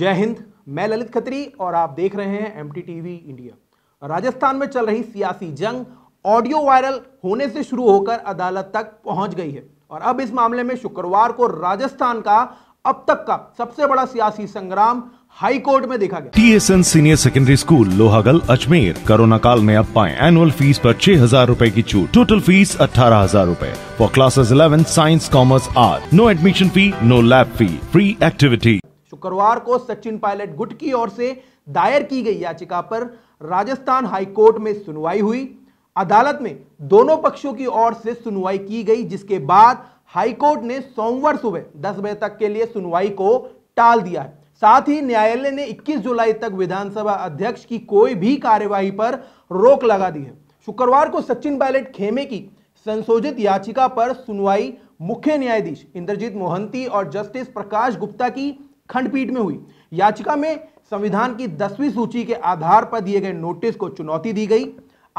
जय हिंद मैं ललित खत्री और आप देख रहे हैं एम टीवी इंडिया राजस्थान में चल रही सियासी जंग ऑडियो वायरल होने से शुरू होकर अदालत तक पहुंच गई है और अब इस मामले में शुक्रवार को राजस्थान का अब तक का सबसे बड़ा सियासी संग्राम हाई कोर्ट में देखा गया TSN senior secondary school Lohagal Ajmer corona काल में अब पाए एनुअल फीस पर छह हजार रूपए की छूट टोटल फीस अठारह हजार रूपए for classes eleven science commerce art no admission fee no lab fee free activity शुक्रवार को सचिन पायलट गुट की ओर से दायर की गई याचिका पर राजस्थान हाईकोर्ट में सुनवाई हुई अदालत में दोनों पक्षों की ओर से सुनवाई की गई जिसके बाद हाईकोर्ट ने सोमवार सुबह दस बजे तक के लिए सुनवाई को टाल दिया साथ ही न्यायालय ने 21 जुलाई तक विधानसभा अध्यक्ष की कोई भी कार्यवाही पर रोक लगा दी है शुक्रवार को सचिन पायलट खेमे की संशोधित याचिका पर सुनवाई मुख्य न्यायाधीश इंद्रजीत मोहंती और जस्टिस प्रकाश गुप्ता की खंडपीठ में हुई याचिका में संविधान की दसवीं सूची के आधार पर दिए गए नोटिस को चुनौती दी गई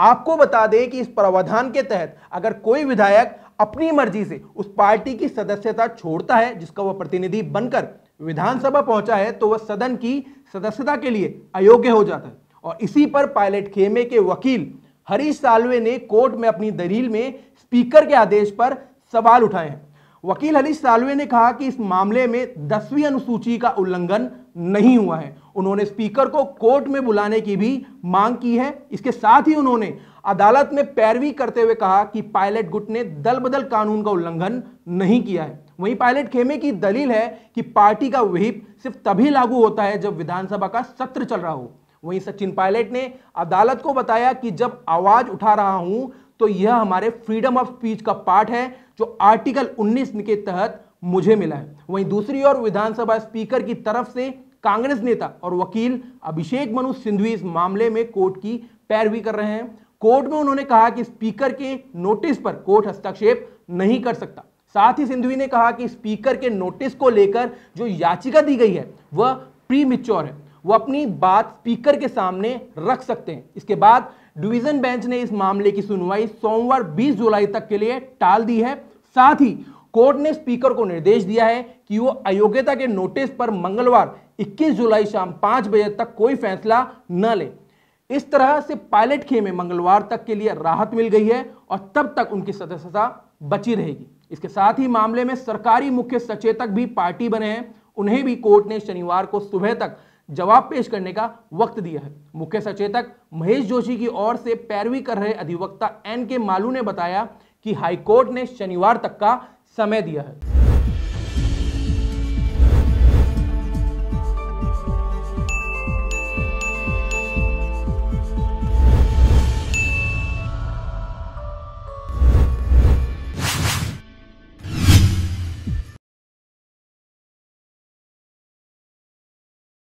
आपको बता दें कि इस प्रावधान के तहत अगर कोई विधायक अपनी मर्जी से उस पार्टी की सदस्यता छोड़ता है जिसका वह प्रतिनिधि बनकर विधानसभा पहुंचा है तो वह सदन की सदस्यता के लिए अयोग्य हो जाता है और इसी पर पायलट खेमे के वकील हरीश सालवे ने कोर्ट में अपनी दलील में स्पीकर के आदेश पर सवाल उठाए हैं वकील हरीश सालवे ने कहा कि इस मामले में दसवीं अनुसूची का उल्लंघन नहीं हुआ है उन्होंने स्पीकर को कोर्ट में बुलाने की भी मांग की है इसके साथ ही उन्होंने अदालत में पैरवी करते हुए कहा कि पायलट गुट ने दल बदल कानून का उल्लंघन नहीं किया है वहीं पायलट खेमे की दलील है कि पार्टी का व्हीप सिर्फ तभी लागू होता है जब विधानसभा का सत्र चल रहा हो वहीं सचिन पायलट ने अदालत को बताया कि जब आवाज उठा रहा हूं तो यह हमारे फ्रीडम ऑफ स्पीच का पार्ट है जो आर्टिकल 19 के तहत मुझे मिला है वहीं दूसरी ओर विधानसभा स्पीकर की तरफ से कांग्रेस नेता और वकील अभिषेक मनु सिंधवी इस मामले में कोर्ट की पैरवी कर रहे हैं कोर्ट में उन्होंने कहा कि स्पीकर के नोटिस पर कोर्ट हस्तक्षेप नहीं कर सकता साथ ही सिंधवी ने कहा कि स्पीकर के नोटिस को लेकर जो याचिका दी गई है वह प्री है वो अपनी बात स्पीकर के सामने रख सकते हैं इसके बाद डिवीजन बेंच ने इस मामले की सुनवाई सोमवार 20 जुलाई तक के लिए टाल दी है साथ ही कोर्ट ने स्पीकर को निर्देश दिया है कि वो अयोग्यता के नोटिस पर मंगलवार 21 जुलाई शाम 5 बजे तक कोई फैसला न ले इस तरह से पायलट खेमे मंगलवार तक के लिए राहत मिल गई है और तब तक उनकी सदस्यता बची रहेगी इसके साथ ही मामले में सरकारी मुख्य सचेतक भी पार्टी बने हैं उन्हें भी कोर्ट ने शनिवार को सुबह तक जवाब पेश करने का वक्त दिया है मुख्य सचेतक महेश जोशी की ओर से पैरवी कर रहे अधिवक्ता एन के मालू ने बताया कि हाईकोर्ट ने शनिवार तक का समय दिया है